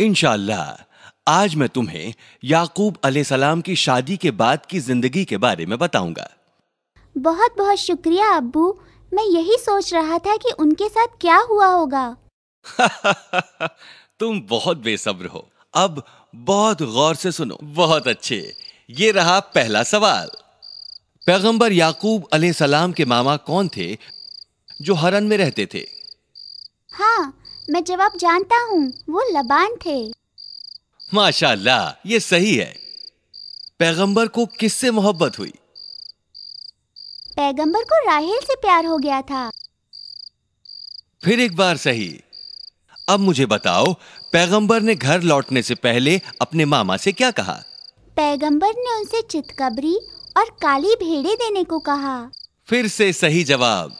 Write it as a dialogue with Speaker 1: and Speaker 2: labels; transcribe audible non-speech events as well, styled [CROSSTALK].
Speaker 1: इनशाला आज मैं तुम्हें याकूब सलाम की शादी के बाद की जिंदगी के बारे में बताऊंगा
Speaker 2: बहुत बहुत शुक्रिया अबू मैं यही सोच रहा था कि उनके साथ क्या हुआ होगा
Speaker 1: [LAUGHS] तुम बहुत बेसब्र हो अब बहुत गौर से सुनो बहुत अच्छे ये रहा पहला सवाल पैगंबर याकूब सलाम के मामा कौन थे जो हरन में रहते थे
Speaker 2: हाँ मैं जवाब जानता हूँ वो लबान थे
Speaker 1: माशाल्लाह ये सही है पैगंबर को किससे मोहब्बत हुई
Speaker 2: पैगंबर को राहेल से प्यार हो गया था
Speaker 1: फिर एक बार सही अब मुझे बताओ पैगंबर ने घर लौटने से पहले अपने मामा से क्या कहा
Speaker 2: पैगंबर ने उनसे चितकबरी और काली भेड़े देने को कहा
Speaker 1: फिर से सही जवाब